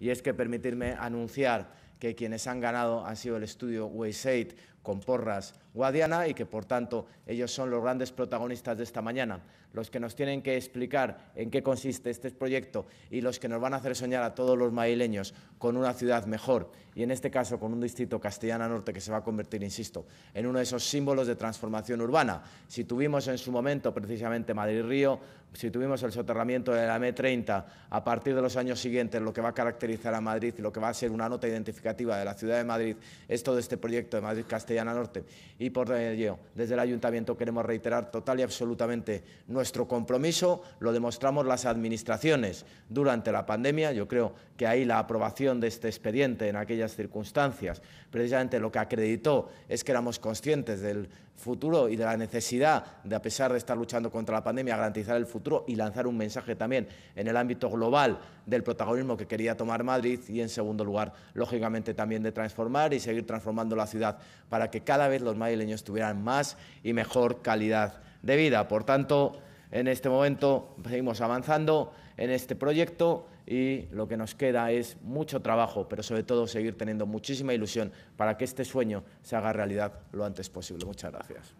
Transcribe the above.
y es que permitirme anunciar que quienes han ganado han sido el estudio Wayside, con Porras Guadiana y que, por tanto, ellos son los grandes protagonistas de esta mañana, los que nos tienen que explicar en qué consiste este proyecto y los que nos van a hacer soñar a todos los madrileños con una ciudad mejor y, en este caso, con un distrito castellana norte que se va a convertir, insisto, en uno de esos símbolos de transformación urbana. Si tuvimos en su momento, precisamente, Madrid-Río, si tuvimos el soterramiento de la M30, a partir de los años siguientes lo que va a caracterizar a Madrid y lo que va a ser una nota identificativa de la ciudad de Madrid es todo este proyecto de Madrid-Castellana Norte. Y por ello, desde el Ayuntamiento queremos reiterar total y absolutamente nuestro compromiso. Lo demostramos las administraciones durante la pandemia. Yo creo que ahí la aprobación de este expediente en aquellas circunstancias, precisamente lo que acreditó es que éramos conscientes del futuro y de la necesidad de, a pesar de estar luchando contra la pandemia, garantizar el futuro y lanzar un mensaje también en el ámbito global del protagonismo que quería tomar Madrid y, en segundo lugar, lógicamente también de transformar y seguir transformando la ciudad para para que cada vez los madrileños tuvieran más y mejor calidad de vida. Por tanto, en este momento seguimos avanzando en este proyecto y lo que nos queda es mucho trabajo, pero sobre todo seguir teniendo muchísima ilusión para que este sueño se haga realidad lo antes posible. Muchas gracias.